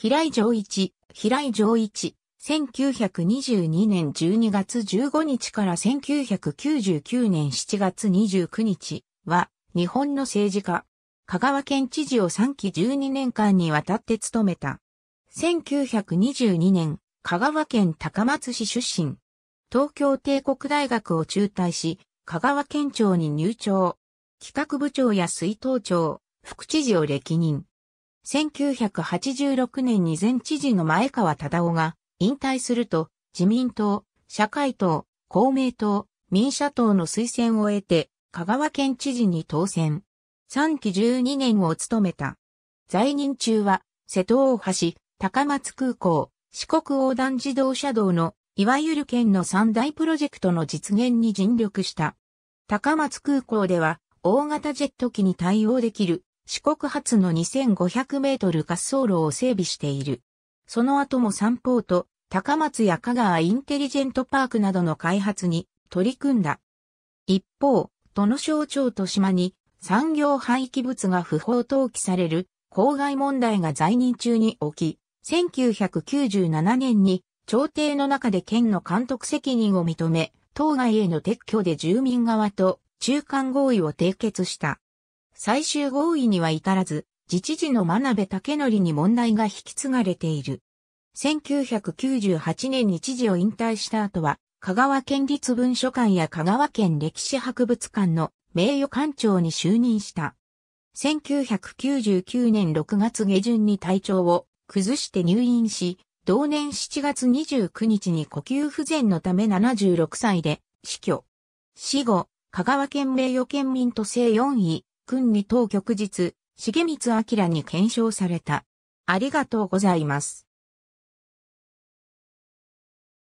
平井上一、平井上一、1922年12月15日から1999年7月29日は、日本の政治家、香川県知事を3期12年間にわたって務めた。1922年、香川県高松市出身。東京帝国大学を中退し、香川県庁に入庁。企画部長や水頭庁、副知事を歴任。1986年に前知事の前川忠夫が引退すると自民党、社会党、公明党、民社党の推薦を得て香川県知事に当選。3期12年を務めた。在任中は瀬戸大橋、高松空港、四国横断自動車道のいわゆる県の三大プロジェクトの実現に尽力した。高松空港では大型ジェット機に対応できる四国初の2500メートル滑走路を整備している。その後も三方と高松や香川インテリジェントパークなどの開発に取り組んだ。一方、都の省庁と島に産業廃棄物が不法投棄される公害問題が在任中に起き、1997年に朝廷の中で県の監督責任を認め、当該への撤去で住民側と中間合意を締結した。最終合意には至らず、自治事の真鍋武則に問題が引き継がれている。1998年に知事を引退した後は、香川県立文書館や香川県歴史博物館の名誉館長に就任した。1999年6月下旬に体調を崩して入院し、同年7月29日に呼吸不全のため76歳で死去。死後、香川県名誉県民と生4位、君に当局日、重光明に検証された。ありがとうございます。